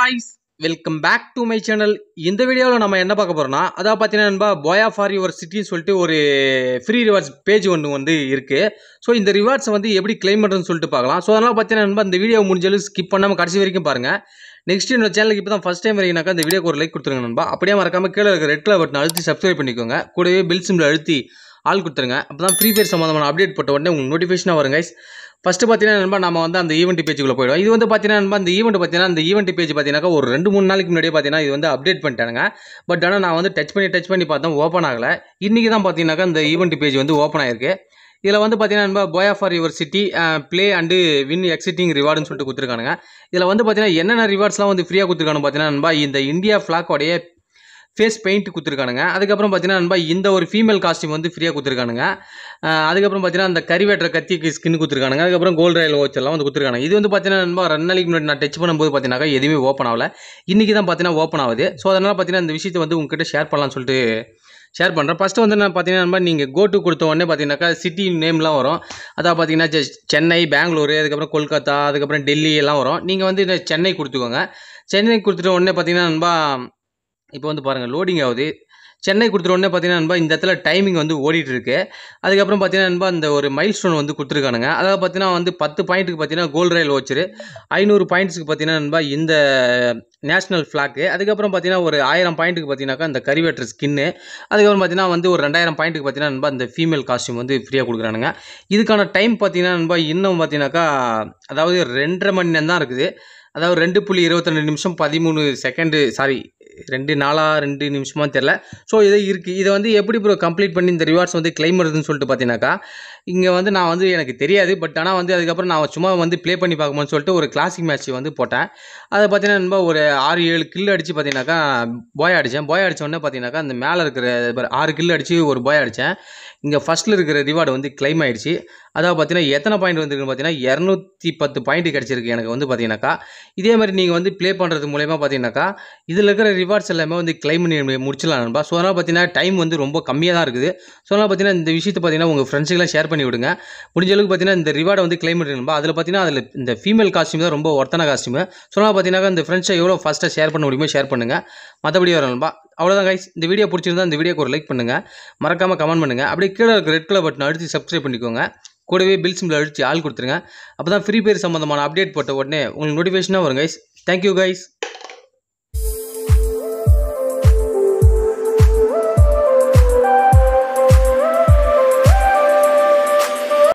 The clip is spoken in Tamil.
guys welcome back to my channel இந்த வீடியோவில் நம்ம என்ன பார்க்க போகிறோம்னா அதாவது பார்த்தீங்கன்னா நண்பா பாயா ஃபார் யுவர் சிட்டின்னு சொல்லிட்டு ஒரு ஃப்ரீ ரிவார்ட்ஸ் பேஜ் ஒன்று வந்து இருக்குது ஸோ இந்த ரிவார்ட்ஸை வந்து எப்படி கிளைம் பண்ணுறதுன்னு சொல்லிட்டு பார்க்கலாம் ஸோ அதனால் பார்த்தீங்கன்னா நண்பா இந்த வீடியோ முடிஞ்சாலும் ஸ்கிப் பண்ணாமல் கடைசி வரைக்கும் பாருங்கள் நெக்ஸ்ட் என்னோட சேனலுக்கு இப்போ தான் ஃபஸ்ட் டைம் வரீங்கனாக்கா இந்த வீடியோக்கு ஒரு லைக் கொடுத்துருங்க நண்பா அப்படியே மறக்காமல் கீழே இருக்கிற ரெட் கலர் பட்டன் அழுத்தி சப்ஸ்கிரைப் பண்ணிக்கோங்க கூடவே பெல் சிம்பிள் அழுத்தி ஆள் கொடுத்துருங்க அப்போ தான் ஃப்ரீ ஃபயர் சம்மந்தமான அப்டேட் போட்ட உடனே உங்களுக்கு நோட்டிஃபிகேஷனாக வருங்க ஃபஸ்ட்டு பார்த்தீங்கன்னா நண்பா நம்ம வந்து அந்த ஈவெண்ட் பேஜுக்குள்ளே போயிடுவோம் இது வந்து பார்த்தீங்கன்னா நண்பா அந்த ஈவெண்ட் பார்த்தீங்கன்னா அந்த ஈவெண்ட் பேஜ் பார்த்தீங்கன்னா ஒரு ரெண்டு மூணு நாளைக்கு முன்னாடியே பார்த்தீங்கன்னா இது வந்து அப்டேட் பண்ணிட்டானுங்க பட் ஆனால் நான் வந்து டச் பண்ணி டச் பண்ணி பார்த்தோம் ஓப்பன் ஆகலை இன்றைக்கி தான் பார்த்தீங்கன்னாக்கா இந்த ஈவெண்ட் பேஜ் வந்து ஓப்பன் ஆயிருக்கு இதில் வந்து பார்த்தீங்கன்னா நண்பா buy for your city play and win exciting ரிவார்டுன்னு சொல்லிட்டு கொடுத்துருக்கானுங்க இதில் வந்து பார்த்தீங்கன்னா என்னென்ன ரிவார்ட்ஸ்லாம் வந்து ஃப்ரீயாக கொடுத்துருக்கானு பார்த்தீங்கன்னா நண்பா இந்த இந்தியா ஃப்ளாக்கோடைய ஃபேஸ் பெயிண்ட் கொடுத்துருக்கானுங்க அதுக்கப்புறம் பார்த்தீங்கன்னா நண்பா இந்த ஒரு ஃபீமேல் காஸ்டியூம் வந்து ஃப்ரீயாக கொடுத்துருக்கானுங்க அதுக்கப்புறம் பார்த்தீங்கன்னா அந்த கறி கத்தி கத்திக்கு ஸ்கின் கொடுத்துருக்கானுங்க அதுக்கப்புறம் கோல்ட் ராயல் வாட்ச் எல்லாம் வந்து கொடுத்துருக்காங்க இது வந்து பார்த்தீங்கன்னா நண்பா ரெண்டு நாளைக்கு முன்னாடி நான் டச் பண்ணும்போது பார்த்தீங்கன்னா எதுவுமே ஓப்பன் ஆகலை இன்றைக்கி தான் பார்த்தீங்கன்னா ஓப்பன் ஆகுது ஸோ அதனால் பார்த்தீங்கன்னா இந்த விஷயத்தை வந்து உங்ககிட்ட ஷேர் பண்ணலாம்னு சொல்லிட்டு ஷேர் பண்ணுறேன் ஃபஸ்ட்டு வந்து நான் பார்த்தீங்கன்னா நீங்கள் கோட்டு கொடுத்த உடனே பார்த்தீங்கன்னாக்கா சிட்டி நேம்லாம் வரும் அதாவது பார்த்தீங்கன்னா சென்னை பெங்களூரு அதுக்கப்புறம் கொல்கத்தா அதுக்கப்புறம் டெல்லி எல்லாம் வரும் நீங்கள் வந்து சென்னை கொடுத்துக்கோங்க சென்னை கொடுத்துட்ட உடனே பார்த்தீங்கன்னா நண்பா இப்போ வந்து பாருங்கள் லோடிங் ஆகுது சென்னை கொடுத்துருவோன்னே பார்த்தீங்கன்னா இந்த இடத்துல டைமிங் வந்து ஓடிட்டு இருக்கு அதுக்கப்புறம் பார்த்தீங்கன்னா அந்த ஒரு மைல் ஸ்டோன் வந்து கொடுத்துருக்கானுங்க அதாவது பார்த்தீங்கன்னா வந்து பத்து பாயிண்ட்டுக்கு பார்த்தீங்கன்னா கோல்டு ரயில் வச்சுரு ஐநூறு பாயிண்ட்ஸுக்கு பார்த்தீங்கன்னா இந்த நேஷனல் ஃப்ளாக்கு அதுக்கப்புறம் பார்த்தீங்கன்னா ஒரு ஆயிரம் பாயிண்ட்டுக்கு பார்த்தீங்கன்னாக்கா அந்த கரிவேட்டர் ஸ்கின்னு அதுக்கப்புறம் பார்த்தீங்கன்னா வந்து ஒரு ரெண்டாயிரம் பாயிண்ட்டுக்கு பார்த்தீங்கன்னா இந்த ஃபீமேல் காஸ்டியூம் வந்து ஃப்ரீயாக கொடுக்குறானுங்க இதுக்கான டைம் பார்த்தீங்கன்னா இன்னும் பார்த்தீங்கன்னாக்கா அதாவது ரெண்டரை மணி நேரம் தான் இருக்குது அதாவது ரெண்டு புள்ளி இருபத்தி ரெண்டு நிமிஷம் பதிமூணு செகண்டு சாரி ரெண்டு நாளாக ரெண்டு நிமிஷமாக தெரில ஸோ இதை இருக்குது இதை வந்து எப்படி ப்ரோ கம்ப்ளீட் பண்ணி இந்த ரிவார்ட்ஸ் வந்து கிளைம் வருதுன்னு சொல்லிட்டு பார்த்தீங்கன்னாக்கா இங்கே வந்து நான் வந்து எனக்கு தெரியாது பட் ஆனால் வந்து அதுக்கப்புறம் நான் சும்மா வந்து ப்ளே பண்ணி பார்க்கணும்னு சொல்லிட்டு ஒரு கிளாசிக் மேட்ச் வந்து போட்டேன் அதை பார்த்தீங்கன்னா ஒரு ஆறு ஏழு கில் அடித்து பார்த்தீங்கன்னாக்கா பாய் அடித்தேன் பாய் அடித்தோடனே பார்த்தீங்கன்னாக்கா அந்த மேலே இருக்கிற ஆறு கில் அடித்து ஒரு பாய் அடித்தேன் இங்கே ஃபஸ்ட்டில் இருக்கிற ரிவார்டு வந்து கிளைம் ஆகிடுச்சு அதாவது பார்த்தீங்கன்னா எத்தனை பாயிண்ட் வந்துருக்குன்னு பார்த்தீங்கன்னா இரநூத்தி பத்து பாயிண்ட் கிடச்சிருக்கு எனக்கு வந்து பார்த்தீங்கன்னாக்கா இதே மாதிரி நீங்கள் வந்து ப்ளே பண்ணுறது மூலயமா பார்த்தீங்கன்னாக்கா இதில் இருக்கிற ரிவார்ட்ஸ் எல்லாமே வந்து கிளைம் பண்ணி முடிச்சலாம் நண்பா ஸோ அதனால் பார்த்தீங்கன்னா டைம் வந்து ரொம்ப கம்மியாக தான் இருக்குது ஸோ அதனால் பார்த்தீங்கன்னா இந்த விஷயத்தை பார்த்தீங்கன்னா உங்கள் ஃப்ரெண்ட்ஸுக்கெல்லாம் ஷேர் பண்ணி பண்ணி விடுங்க முடிஞ்ச அளவுக்கு பார்த்தீங்கன்னா இந்த ரிவார்டை வந்து கிளைம் பண்ணிருக்கோம் அதில் பார்த்தீங்கன்னா அதில் இந்த ஃபீமேல் காஸ்டியூம் தான் ரொம்ப ஒர்த்தன காஸ்டியூம் சொன்னால் பார்த்தீங்கன்னா இந்த ஃப்ரெண்ட்ஸை எவ்வளோ ஃபஸ்ட்டாக ஷேர் பண்ண முடியுமோ ஷேர் பண்ணுங்கள் மற்றபடி வரணும்பா அவ்வளோதான் கைஸ் இந்த வீடியோ பிடிச்சிருந்தா இந்த வீடியோக்கு ஒரு லைக் பண்ணுங்கள் மறக்காமல் கமெண்ட் பண்ணுங்கள் அப்படியே கீழே இருக்க ரெட் கலர் பட்டன் அழுத்தி சப்ஸ்கிரைப் பண்ணிக்கோங்க கூடவே பில் சிம்பில் அடித்து ஆள் கொடுத்துருங்க அப்போ தான் ஃப்ரீ பேர் சம்மந்தமான அப்டேட் போட்ட உடனே உங்களுக்கு நோட்டிஃபிகேஷனாக வரும் கைஸ் தேங்க்யூ கைஸ்